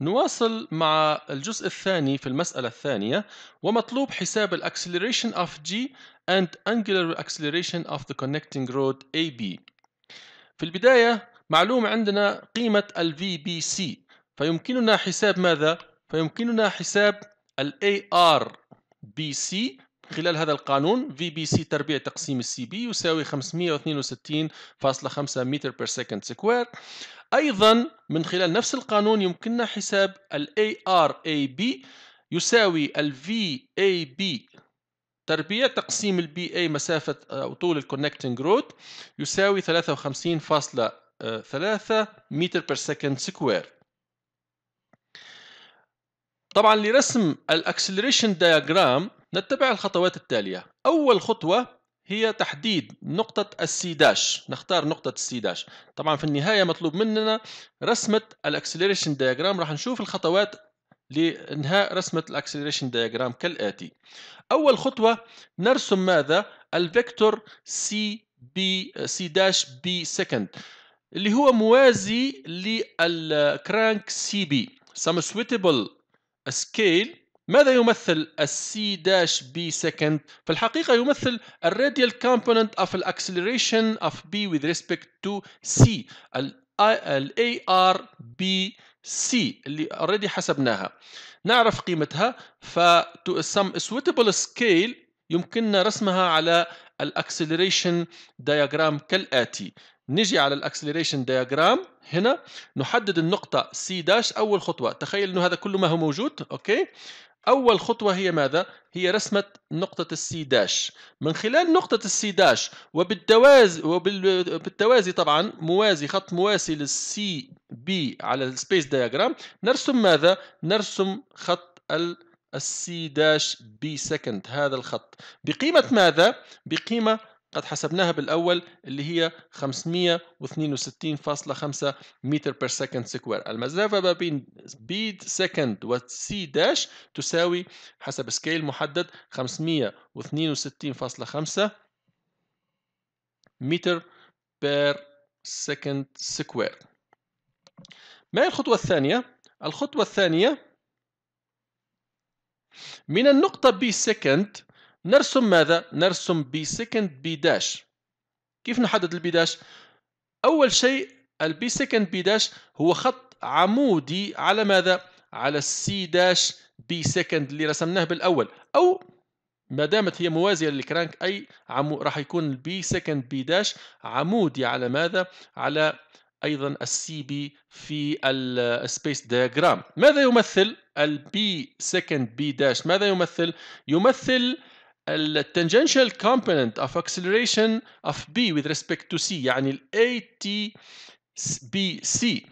نواصل مع الجزء الثاني في المسألة الثانية ومطلوب حساب الأكسلريشن of G and angular acceleration of the connecting road AB في البداية معلوم عندنا قيمة الـ VBC فيمكننا حساب ماذا؟ فيمكننا حساب الـ ARBC خلال هذا القانون VBC تربيع تقسيم السي بي يساوي 562.5 متر بير سكند سكوير أيضا من خلال نفس القانون يمكننا حساب ال ARAB يساوي ال VAB تربية تقسيم ال BA مسافة أو طول الكونكتنج رود يساوي 53.3 متر بير سكند سكوير طبعا لرسم الاكسلريشن دياجرام نتبع الخطوات التالية أول خطوة هي تحديد نقطة السي داش نختار نقطة السي داش طبعا في النهاية مطلوب مننا رسمة الاكسلريشن دياجرام راح نشوف الخطوات لإنهاء رسمة الاكسلريشن دياجرام كالآتي أول خطوة نرسم ماذا؟ الفيكتور سي بي سي داش بي سكند اللي هو موازي للكرانك سي بي some سكيل ماذا يمثل السي داش بي سكند؟ في الحقيقة يمثل الراديال component of acceleration of B with respect to C ال ار B C اللي اوريدي حسبناها نعرف قيمتها ف to some suitable scale يمكننا رسمها على الاكسلريشن دياجرام كالآتي نجي على الاكسلريشن دياجرام هنا نحدد النقطة سي داش أول خطوة تخيل أنه هذا كل ما هو موجود أوكي أول خطوة هي ماذا؟ هي رسمة نقطة السي داش من خلال نقطة السي داش وبالتوازي, وبالتوازي طبعا موازي خط مواسي للسي بي على السبيس دياجرام نرسم ماذا؟ نرسم خط السي داش بي سكند هذا الخط بقيمة ماذا؟ بقيمة قد حسبناها بالأول اللي هي 562.5 متر بير سكند سكوير المسافة ما بين بيد سكند سي داش تساوي حسب سكيل محدد 562.5 متر بير سكند سكوير ما هي الخطوة الثانية؟ الخطوة الثانية من النقطة B سكند نرسم ماذا؟ نرسم بي سكند بي داش كيف نحدد البي داش؟ أول شيء البي سكند بي داش هو خط عمودي على ماذا؟ على السي داش بي سكند اللي رسمناه بالأول أو ما دامت هي موازية للكرانك أي عمو... راح يكون البي سكند بي داش عمودي على ماذا؟ على ايضا السي بي في السبيس دياجرام ماذا يمثل البي سكند بي داش ماذا يمثل يمثل التنجنشال component of acceleration of B with respect to C يعني ال C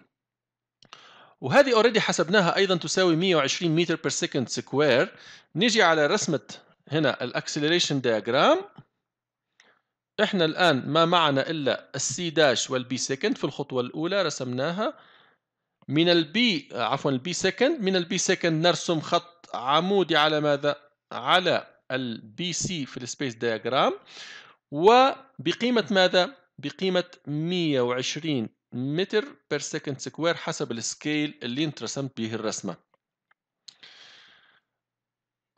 وهذه اوريدي حسبناها ايضا تساوي 120 متر بير سكند سكوير نيجي على رسمه هنا الاكسلريشن دياجرام احنا الان ما معنا الا السي داش والبي سكند في الخطوه الاولى رسمناها من البي عفوا البي سكند من البي سكند نرسم خط عمودي على ماذا على البي سي في السبيس دياجرام وبقيمة ماذا؟ بقيمة 120 متر بير سكند سكوير حسب السكيل اللي انت رسمت به الرسمة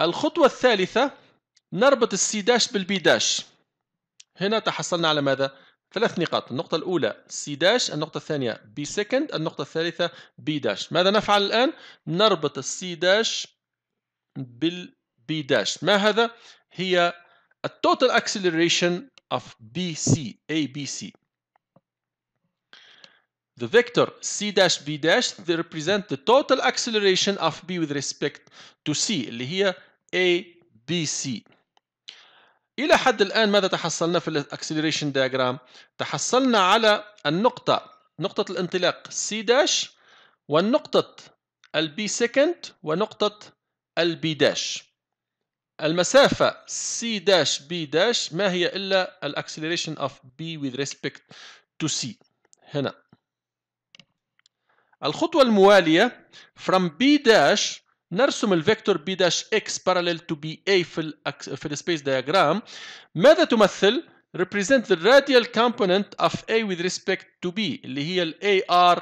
الخطوة الثالثة نربط السي داش بالبي داش هنا تحصلنا على ماذا؟ ثلاث نقاط النقطة الأولى سي داش النقطة الثانية بي سكند النقطة الثالثة بي داش ماذا نفعل الآن؟ نربط السي داش بالبي B داش ما هذا هي التوتال acceleration of BC ABC The vector C dash B dash they represent the total acceleration of B with respect to C اللي هي ABC إلى حد الآن ماذا تحصلنا في الاكسلريشن diagram؟ تحصلنا على النقطة نقطة الانطلاق C dash ونقطة البي سكند ونقطة البي داش المسافة C داش B داش ما هي إلا الاكسلريشن of B with respect to C هنا الخطوة الموالية from B داش نرسم الفيكتور B داش X parallel to BA في الـ في السبيس diagram ماذا تمثل؟ represent the radial component of A with respect to B اللي هي الـ AR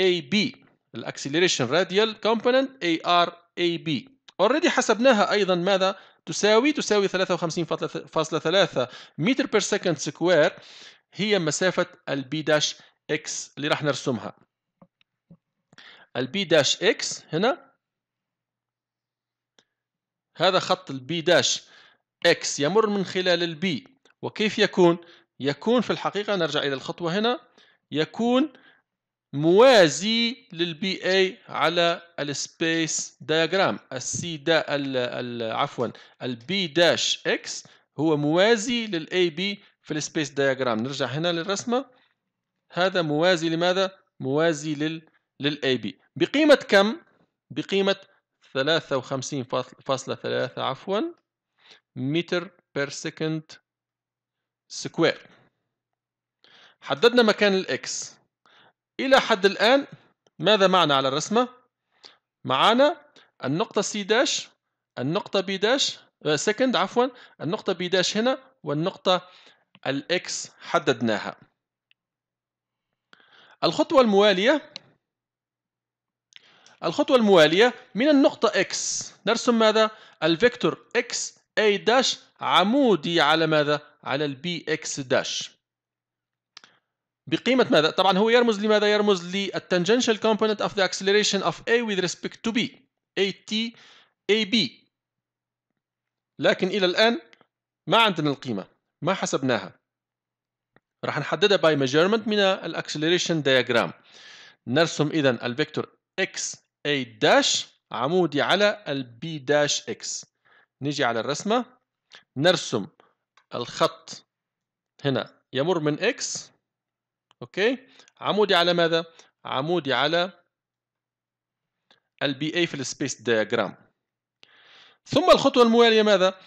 AB الاكسلريشن radial component AR AB اوريدي حسبناها ايضا ماذا تساوي تساوي 53.3 متر بير سكند سكوير هي مسافة البي داش اكس اللي راح نرسمها البي داش اكس هنا هذا خط البي داش اكس يمر من خلال البي وكيف يكون؟ يكون في الحقيقة نرجع إلى الخطوة هنا يكون موازي للبي اي على السبيس دياجرام السي دا عفوا البي داش اكس هو موازي للاي بي في السبيس دياجرام نرجع هنا للرسمه هذا موازي لماذا موازي لل للاي بي بقيمه كم بقيمه 53.3 عفوا متر بير سكند سكوير حددنا مكان الاكس إلى حد الآن ماذا معنا على الرسمة؟ معنا النقطة C داش النقطة B داش آه، سكند عفوا النقطة B داش هنا والنقطة X حددناها الخطوة الموالية الخطوة الموالية من النقطة X نرسم ماذا؟ الفيكتور X A داش عمودي على ماذا؟ على B X داش بقيمة ماذا؟ طبعا هو يرمز لماذا؟ يرمز للتنجنشال component of the acceleration of A with respect to B AT AB لكن إلى الآن ما عندنا القيمة ما حسبناها راح نحددها by measurement من الاكسلريشن diagram نرسم إذا الفيكتور x A داش عمودي على البي داش x نجي على الرسمة نرسم الخط هنا يمر من x أوكي عمودي على ماذا؟ عمودي على البي اي في السبيس دياجرام ثم الخطوة الموالية ماذا؟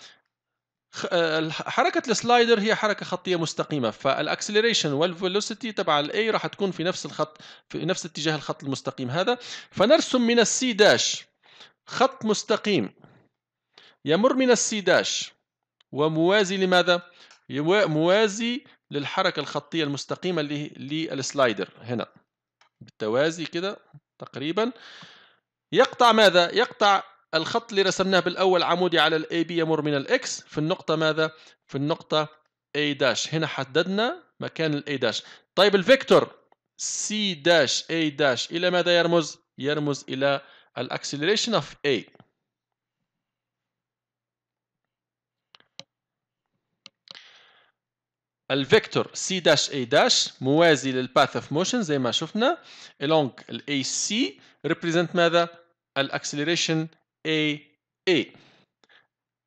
آه، حركة السلايدر هي حركة خطية مستقيمة فالاكسلريشن والفيلوسيتي تبع الاي راح تكون في نفس الخط في نفس اتجاه الخط المستقيم هذا فنرسم من السي داش خط مستقيم يمر من السي داش وموازي لماذا؟ موازي للحركة الخطية المستقيمة للسلايدر هنا بالتوازي كده تقريبا يقطع ماذا؟ يقطع الخط اللي رسمناه بالأول عمودي على الـ AB يمر من الـ X في النقطة ماذا؟ في النقطة A' داش هنا حددنا مكان الـ A' داش طيب الفيكتور C' A' داش إلى ماذا يرمز؟ يرمز إلى الـ acceleration of A الفيكتور سي داش اي داش موازي للباث اوف موشن زي ما شفنا along الاي سي ريبريزنت ماذا الاكسلريشن اي اي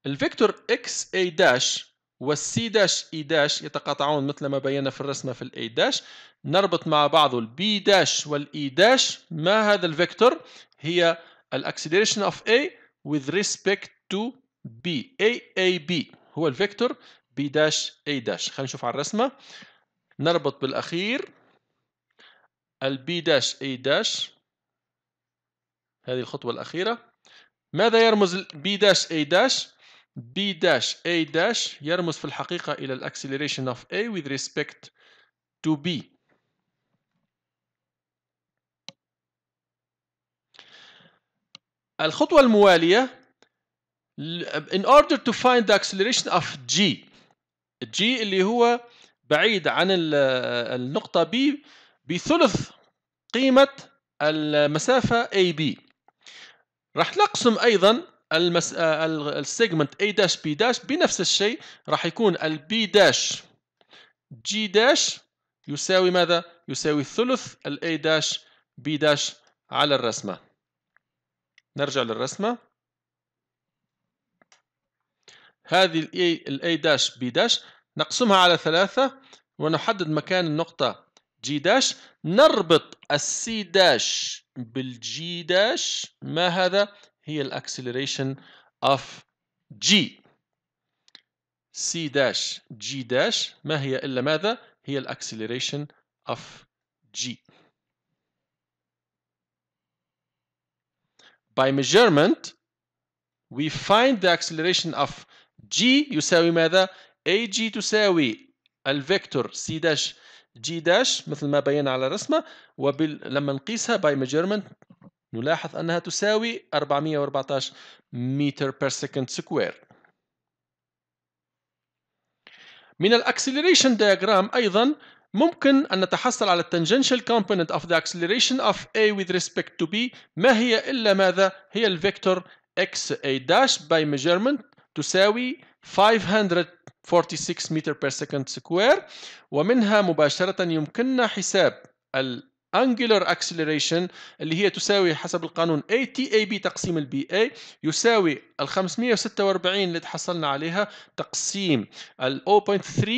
الفيكتور اكس اي داش والسي داش اي داش يتقاطعون مثل ما بينا في الرسمه في الاي داش نربط مع بعض البي داش والاي داش ما هذا الفيكتور هي الاكسلريشن اوف اي with respect to b a a b هو الفيكتور بي داش اي داش خلينا نشوف على الرسمه نربط بالاخير البي داش اي داش هذه الخطوه الاخيره ماذا يرمز البي داش اي داش بي داش اي داش يرمز في الحقيقه الى الاكسلريشن اوف اي with respect to b الخطوه المواليه in order to find the acceleration of g جي اللي هو بعيد عن النقطة B بثلث قيمة المسافة AB راح نقسم أيضا المس... السيجمنت A داش B داش بنفس الشيء راح يكون البي داش جي داش يساوي ماذا؟ يساوي ثلث الA داش B داش على الرسمة نرجع للرسمة هذه الـ A داش B داش نقسمها على ثلاثة ونحدد مكان النقطة G داش نربط C داش G داش ما هذا هي الاكسلريشن of G C داش G داش ما هي الا ماذا هي الاكسلريشن of G by measurement we find the acceleration of G يساوي ماذا AG تساوي الفيكتور C داش G داش مثل ما بينا على الرسمة ولما نقيسها باي ميجرمنت نلاحظ أنها تساوي 414 متر بير سكند سكوير من الاكسلريشن دياجرام أيضا ممكن أن نتحصل على التنجنشال كومبوننت of the acceleration of A with respect to B ما هي إلا ماذا؟ هي الفيكتور x A داش by measurement تساوي 546 متر بير سكند سكوير ومنها مباشرة يمكننا حساب angular acceleration اللي هي تساوي حسب القانون ATAB تقسيم الـ BA يساوي ال 546 اللي تحصلنا عليها تقسيم ال 0.3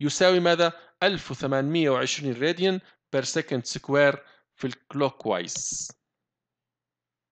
يساوي ماذا 1820 راديان per second square في الـ clockwise